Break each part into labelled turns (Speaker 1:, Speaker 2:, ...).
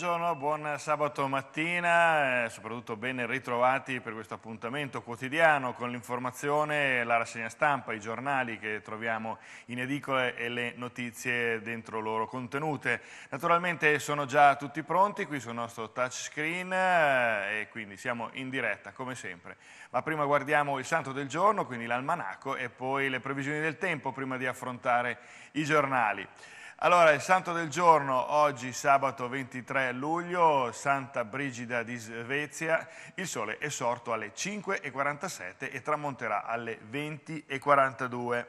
Speaker 1: Buongiorno, buon sabato mattina, eh, soprattutto ben ritrovati per questo appuntamento quotidiano con l'informazione, la rassegna stampa, i giornali che troviamo in edicole e le notizie dentro loro contenute. Naturalmente sono già tutti pronti qui sul nostro touchscreen eh, e quindi siamo in diretta come sempre. Ma prima guardiamo il santo del giorno, quindi l'almanaco e poi le previsioni del tempo prima di affrontare i giornali. Allora, il santo del giorno, oggi sabato 23 luglio, Santa Brigida di Svezia, il sole è sorto alle 5.47 e tramonterà alle 20.42.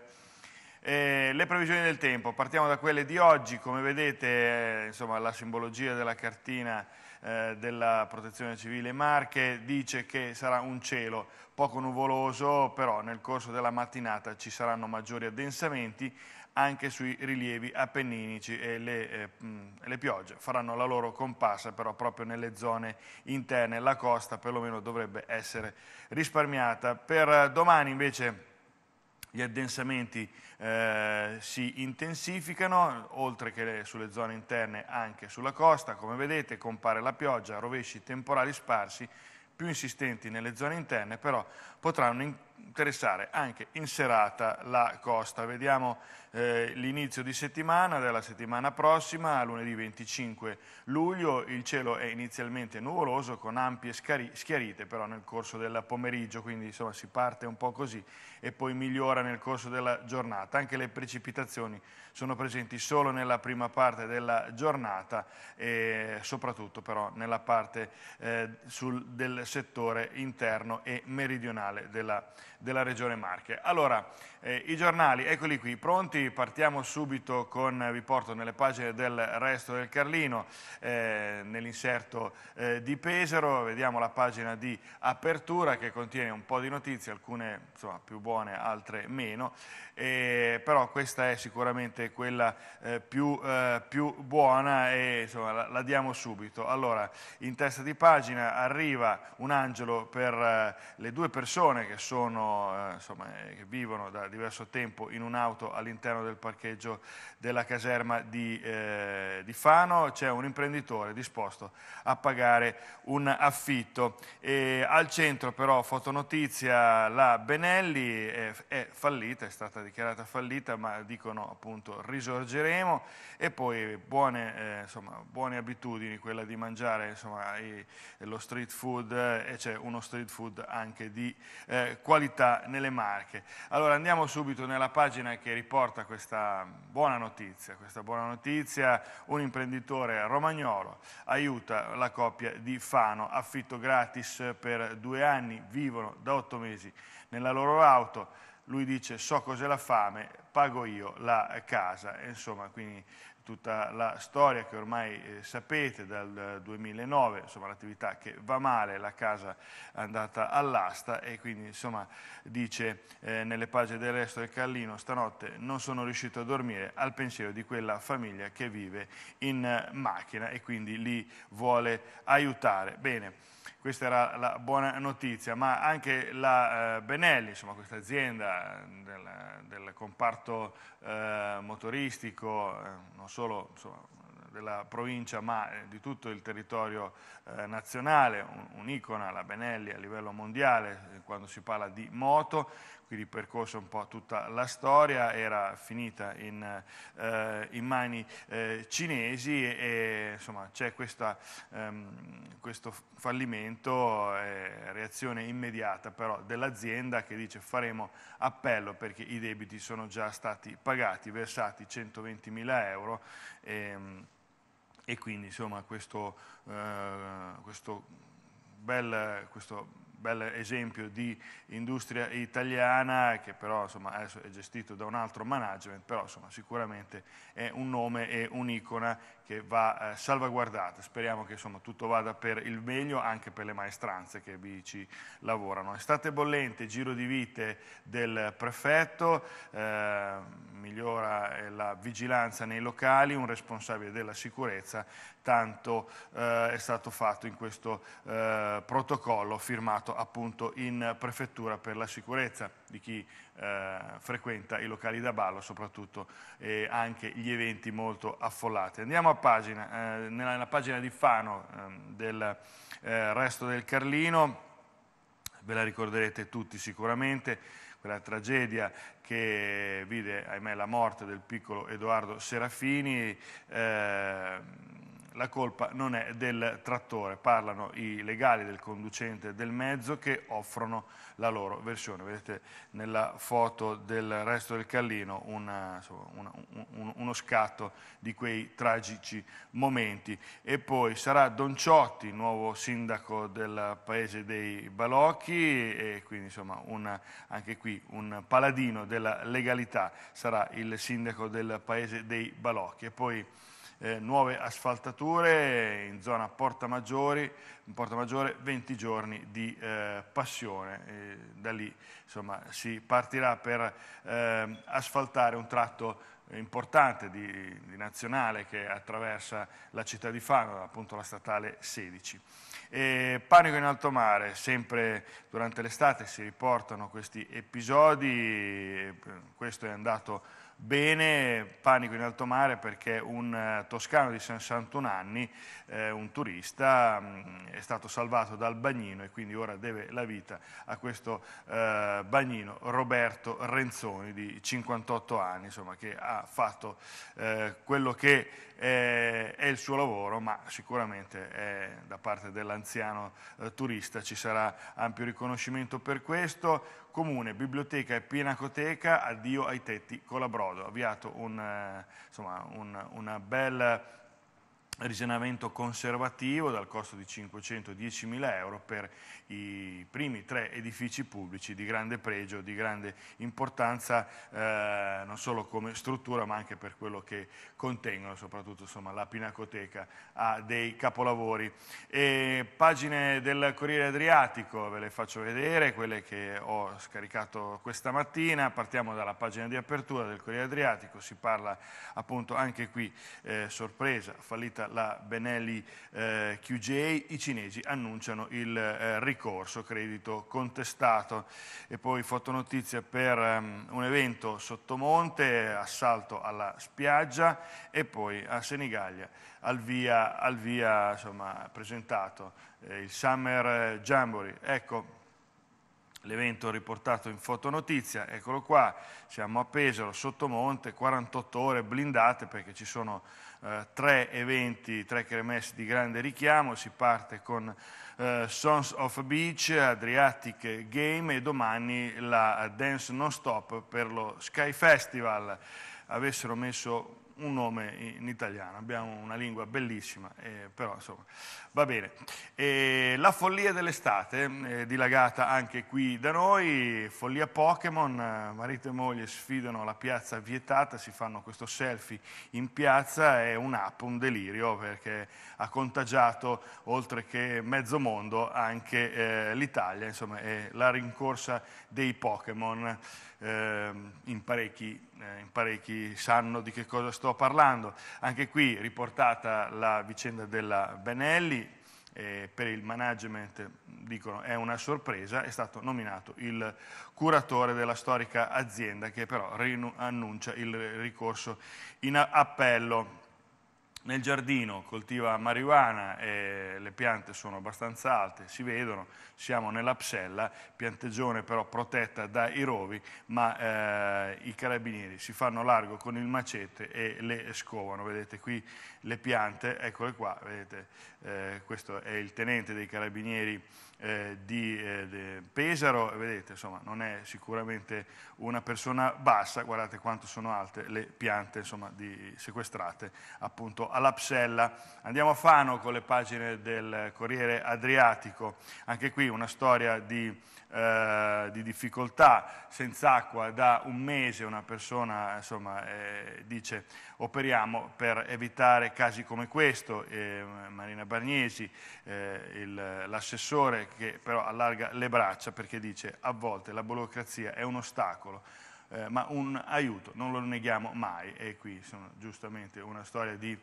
Speaker 1: Eh, le previsioni del tempo, partiamo da quelle di oggi, come vedete eh, insomma, la simbologia della cartina eh, della Protezione Civile Marche dice che sarà un cielo poco nuvoloso, però nel corso della mattinata ci saranno maggiori addensamenti anche sui rilievi appenninici e le, eh, le, piogge faranno la loro comparsa però proprio nelle zone interne, la costa perlomeno dovrebbe essere risparmiata. Per eh, domani invece gli addensamenti eh, si intensificano, oltre che sulle zone interne anche sulla costa, come vedete compare la pioggia, rovesci temporali sparsi, più insistenti nelle zone interne, però potranno interessare anche in serata la costa. Vediamo eh, l'inizio di settimana, della settimana prossima, lunedì 25 luglio, il cielo è inizialmente nuvoloso con ampie schiarite però nel corso del pomeriggio, quindi insomma si parte un po' così e poi migliora nel corso della giornata. Anche le precipitazioni sono presenti solo nella prima parte della giornata e soprattutto però nella parte eh, sul, del settore interno e meridionale della giornata della Regione Marche. Allora, eh, I giornali, eccoli qui, pronti, partiamo subito con, eh, vi porto nelle pagine del resto del Carlino, eh, nell'inserto eh, di Pesaro, vediamo la pagina di apertura che contiene un po' di notizie, alcune insomma, più buone, altre meno, eh, però questa è sicuramente quella eh, più, più, buona e insomma, la, la, diamo subito. Allora, in testa di pagina arriva un angelo per le due persone che, sono, insomma, che vivono da diverso tempo in un'auto all'interno del parcheggio della caserma di, eh, di Fano, c'è un imprenditore disposto a pagare un affitto. E al centro però fotonotizia la Benelli è, è fallita, è stata dichiarata fallita, ma dicono appunto risorgeremo e poi buone, eh, insomma, buone abitudini, quella di mangiare insomma, i, lo street food eh, e c'è uno street food anche di eh, qualità nelle marche. Allora andiamo entriamo subito nella pagina che riporta questa buona notizia, questa buona notizia, un imprenditore romagnolo aiuta la coppia di Fano, affitto gratis per due anni, vivono da otto mesi nella loro auto, lui dice so cos'è la fame, pago io la casa, insomma quindi tutta la storia che ormai eh, sapete dal 2009, eh, insomma l'attività che va male, la casa è andata all'asta e quindi insomma dice eh, nelle pagine del resto del Carlino stanotte non sono riuscito a dormire al pensiero di quella famiglia che vive in eh, macchina e quindi li vuole aiutare. Bene questa era la buona notizia, ma anche la eh, Benelli, insomma, questa azienda eh, del, del comparto eh, motoristico, eh, non solo insomma, della provincia ma eh, di tutto il territorio eh, nazionale, un'icona, la Benelli a livello mondiale eh, quando si parla di moto, quindi percorso un po' tutta la storia, era finita in, eh, in mani eh, cinesi e, e insomma c'è ehm, questo fallimento, eh, reazione immediata però dell'azienda che dice faremo appello perché i debiti sono già stati pagati, versati 120 mila euro. E, ehm, e quindi insomma questo, eh, questo, bel, questo bel esempio di industria italiana che però insomma, adesso è gestito da un altro management, però insomma, sicuramente è un nome e un'icona che va eh, salvaguardata. Speriamo che insomma, tutto vada per il meglio anche per le maestranze che vi ci lavorano. Estate bollente, giro di vite del prefetto, eh, migliora la vigilanza nei locali, un responsabile della sicurezza tanto eh, è stato fatto in questo eh, protocollo firmato appunto in prefettura per la sicurezza di chi eh, frequenta i locali da ballo, soprattutto eh, anche gli eventi molto affollati. Andiamo a pagina, eh, nella, nella, pagina di Fano ehm, del eh, resto del Carlino, ve la ricorderete tutti sicuramente, quella tragedia che vide, ahimè, la morte del piccolo Edoardo Serafini, eh, la colpa non è del trattore, parlano i legali del conducente del mezzo che offrono la loro versione. Vedete nella foto del resto del Callino una, insomma, una, un, uno scatto di quei tragici momenti. E poi sarà Don Ciotti, nuovo sindaco del paese dei Balocchi e quindi insomma una, anche qui un paladino della legalità sarà il sindaco del paese dei Balocchi. E poi eh, nuove asfaltature in zona Porta, Maggiori, Porta Maggiore, 20 giorni di eh, passione. E da lì insomma, si partirà per eh, asfaltare un tratto importante di, di, nazionale che attraversa la città di Fano, appunto la statale 16. E panico in alto mare, sempre durante l'estate si riportano questi episodi, eh, questo è andato Bene, panico in alto mare perché un eh, toscano di 61 anni, eh, un turista, mh, mm, è stato salvato dal bagnino e quindi ora deve la vita a questo eh, bagnino Roberto Renzoni di 58 anni, insomma, che ha fatto eh, quello che eh, è il suo lavoro, ma sicuramente è, eh, da parte dell'anziano turista ci sarà ampio riconoscimento per questo comune, biblioteca e pinacoteca, addio ai tetti Colabrodo. Ha avviato un, eh, insomma, un, una bella risanamento conservativo dal costo di 510.000 euro per i primi tre edifici pubblici di grande pregio, di grande importanza eh, non solo come struttura ma anche per quello che contengono, soprattutto insomma, la Pinacoteca ha dei capolavori. E pagine del Corriere Adriatico ve le faccio vedere, quelle che ho scaricato questa mattina, partiamo dalla pagina di apertura del Corriere Adriatico, si parla appunto anche qui, eh, sorpresa, fallita la Benelli eh, QJ, i cinesi annunciano il eh, ricorso credito contestato. E poi fotonotizia per um, un evento sottomonte, assalto alla spiaggia e poi a Senigallia, al via, al via insomma, presentato eh, il Summer Jamboree. Ecco, L'evento riportato in fotonotizia, eccolo qua, siamo a Pesaro, sottomonte, 48 ore blindate perché ci sono eh, tre eventi, tre cremesse di grande richiamo, si parte con eh, Sons of Beach, Adriatic Game e domani la Dance Non Stop per lo Sky Festival. Avessero messo un nome in italiano, abbiamo una lingua bellissima, eh, però insomma va bene. E la follia dell'estate, eh, dilagata anche qui da noi, follia Pokémon, marito e moglie sfidano la piazza vietata, si fanno questo selfie in piazza, è un'app, un delirio perché ha contagiato oltre che mezzo mondo anche eh, l'Italia, insomma è la rincorsa dei Pokémon ehm, in parecchi eh, in parecchi sanno di che cosa sto parlando. Anche qui riportata la vicenda della Benelli, eh, per il management dicono è una sorpresa, è stato nominato il curatore della storica azienda che però annuncia il ricorso in appello nel giardino coltiva marijuana e le piante sono abbastanza alte, si vedono, siamo nella psella, piantegione però protetta dai rovi, ma eh, i carabinieri si fanno largo con il macete e le scovano, vedete qui le piante, eccole qua, vedete, eh, questo è il tenente dei carabinieri eh, di, eh, di Pesaro, vedete, insomma, non è sicuramente una persona bassa, guardate quanto sono alte le piante, insomma, di, sequestrate appunto a all'Apsella. Andiamo a Fano con le pagine del Corriere Adriatico, anche qui una storia di, eh, di difficoltà, senza acqua da un mese una persona insomma, eh, dice operiamo per evitare casi come questo, eh, Marina Barniesi, eh, l'assessore che però allarga le braccia perché dice a volte la burocrazia è un ostacolo eh, ma un aiuto non lo neghiamo mai e qui sono giustamente una storia di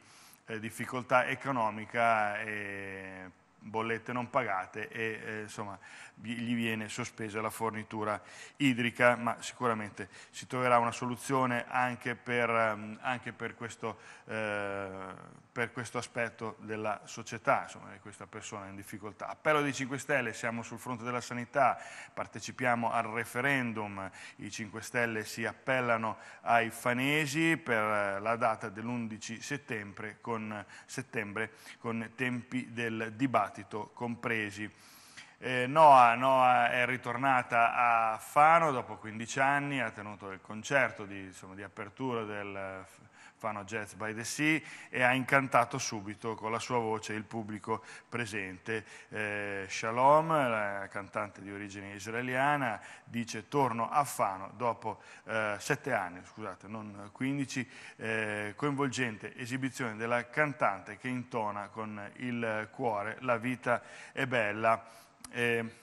Speaker 1: eh, difficoltà economica e bollette non pagate e eh, insomma, gli viene sospesa la fornitura idrica, ma sicuramente si troverà una soluzione anche per, ehm, anche per, questo, eh, per questo, aspetto della società, insomma, di questa persona in difficoltà. Appello dei 5 Stelle, siamo sul fronte della sanità, partecipiamo al referendum, i 5 Stelle si appellano ai fanesi per eh, la data dell'11 settembre con, settembre, con tempi del dibattito dibattito compresi. Eh, Noa, Noa, è ritornata a Fano dopo 15 anni, ha tenuto il concerto di, insomma, di apertura del fanno Jazz by the Sea e ha incantato subito con la sua voce il pubblico presente. Eh, Shalom, la cantante di origine israeliana, dice torno a Fano dopo eh, sette anni, scusate, non 15, eh, coinvolgente esibizione della cantante che intona con il cuore La vita è bella. Eh,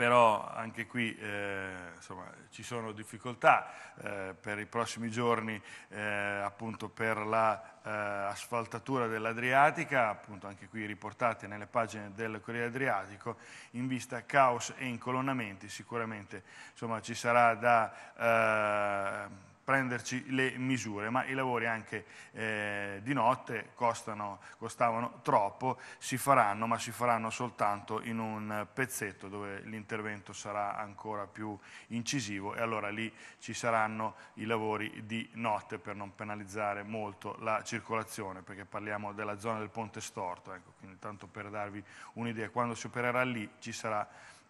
Speaker 1: però anche qui eh, insomma, ci sono difficoltà eh, per i prossimi giorni eh, appunto per l'asfaltatura la, eh, dell'Adriatica, appunto anche qui riportate nelle pagine del Corriere Adriatico, in vista caos e incolonnamenti, sicuramente insomma, ci sarà da eh, prenderci le misure, ma i lavori anche eh, di notte costano, costavano troppo, si faranno, ma si faranno soltanto in un pezzetto dove l'intervento sarà ancora più incisivo e allora lì ci saranno i lavori di notte per non penalizzare molto la circolazione, perché parliamo della zona del ponte storto, ecco, quindi tanto per darvi un'idea, quando si opererà lì ci sarà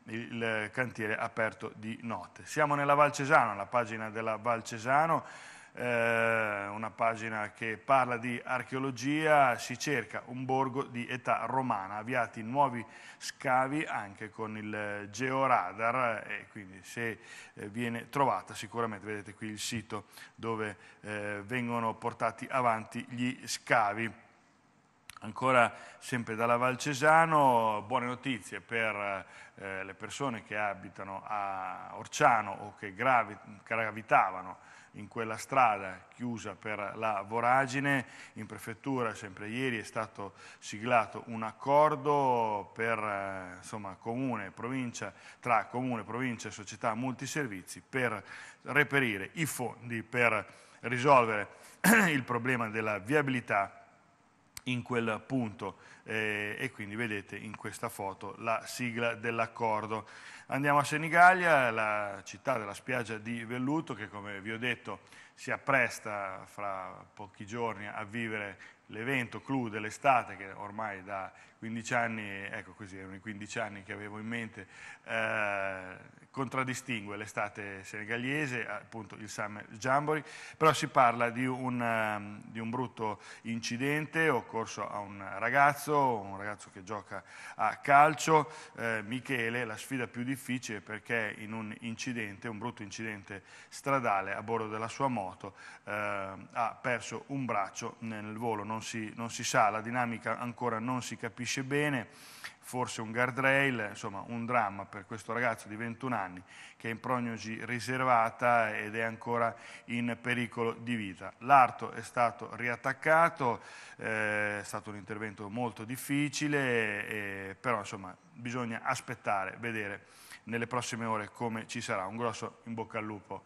Speaker 1: il cantiere aperto di notte. Siamo nella Val Cesano, la pagina della Val Cesano, eh, una pagina che parla di archeologia, si cerca un borgo di età romana, avviati nuovi scavi anche con il georadar eh, e quindi se eh, viene trovata sicuramente vedete qui il sito dove eh, vengono portati avanti gli scavi. Ancora sempre dalla Valcesano, buone notizie per eh, le persone che abitano a Orciano o che gravi, gravitavano in quella strada chiusa per la voragine. In prefettura, sempre ieri, è stato siglato un accordo per, eh, insomma, comune, provincia, tra comune, provincia e società multiservizi per reperire i fondi per risolvere il problema della viabilità in quel punto eh, e quindi vedete in questa foto la sigla dell'accordo. Andiamo a Senigallia, la città della spiaggia di Velluto che come vi ho detto si appresta fra pochi giorni a vivere l'evento clou dell'estate che ormai da 15 anni, ecco così, erano i 15 anni che avevo in mente, eh, contraddistingue l'estate senegaliese, appunto il Summer Jamboree, però si parla di un, ehm, di un, brutto incidente occorso a un ragazzo, un ragazzo che gioca a calcio, eh, Michele, la sfida più difficile perché in un incidente, un brutto incidente stradale a bordo della sua moto, eh, ha perso un braccio nel volo, non si, non si sa, la dinamica ancora non si capisce gestisce bene, forse un guardrail, insomma un dramma per questo ragazzo di 21 anni che è in prognosi riservata ed è ancora in pericolo di vita. L'arto è stato riattaccato, eh, è stato un intervento molto difficile, eh, però insomma bisogna aspettare, vedere nelle prossime ore come ci sarà. Un grosso in bocca al lupo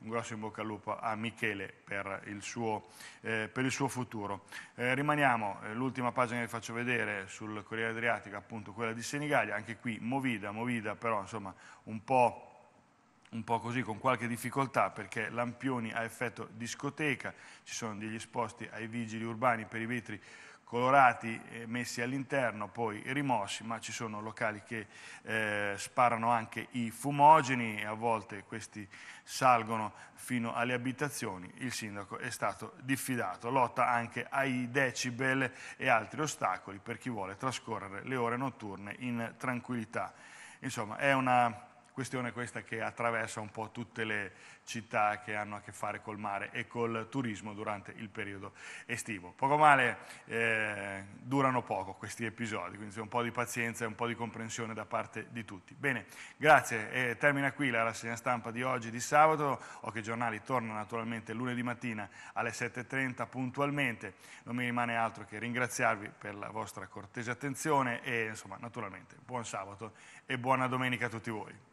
Speaker 1: un grosso in bocca al lupo a Michele per il suo, eh, per il suo futuro. Eh, rimaniamo, eh, l'ultima pagina che vi faccio vedere sul Corriere Adriatico, appunto quella di Senigallia, anche qui Movida, Movida però insomma un po' un po' così con qualche difficoltà perché Lampioni ha effetto discoteca, ci sono degli esposti ai vigili urbani per i vetri colorati eh, messi all'interno, poi rimossi, ma ci sono locali che eh, sparano anche i fumogeni e a volte questi salgono fino alle abitazioni. Il sindaco è stato diffidato, lotta anche ai decibel e altri ostacoli per chi vuole trascorrere le ore notturne in tranquillità. Insomma, è una questione questa che attraversa un po' tutte le città che hanno a che fare col mare e col turismo durante il periodo estivo. Poco male, eh, durano poco questi episodi, quindi un po' di pazienza e un po' di comprensione da parte di tutti. Bene, grazie, eh, termina qui la rassegna stampa di oggi, di sabato, Occhi Giornali torna naturalmente lunedì mattina alle 7.30 puntualmente, non mi rimane altro che ringraziarvi per la vostra cortese attenzione e insomma naturalmente buon sabato e buona domenica a tutti voi.